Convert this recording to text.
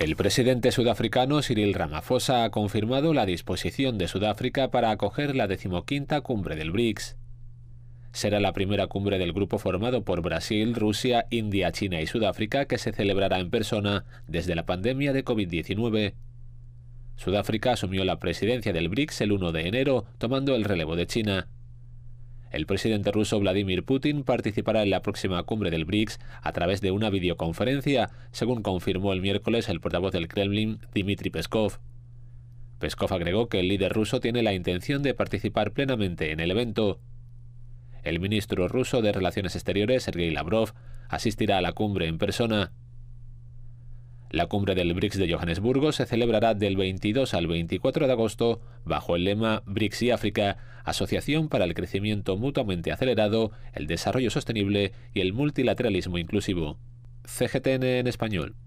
El presidente sudafricano Cyril Ramaphosa ha confirmado la disposición de Sudáfrica para acoger la decimoquinta cumbre del BRICS. Será la primera cumbre del grupo formado por Brasil, Rusia, India, China y Sudáfrica que se celebrará en persona desde la pandemia de COVID-19. Sudáfrica asumió la presidencia del BRICS el 1 de enero, tomando el relevo de China. El presidente ruso Vladimir Putin participará en la próxima cumbre del BRICS a través de una videoconferencia, según confirmó el miércoles el portavoz del Kremlin, Dmitry Peskov. Peskov agregó que el líder ruso tiene la intención de participar plenamente en el evento. El ministro ruso de Relaciones Exteriores, Sergei Lavrov, asistirá a la cumbre en persona. La cumbre del BRICS de Johannesburgo se celebrará del 22 al 24 de agosto bajo el lema BRICS y África, Asociación para el Crecimiento Mutuamente Acelerado, el Desarrollo Sostenible y el Multilateralismo Inclusivo. CGTN en español.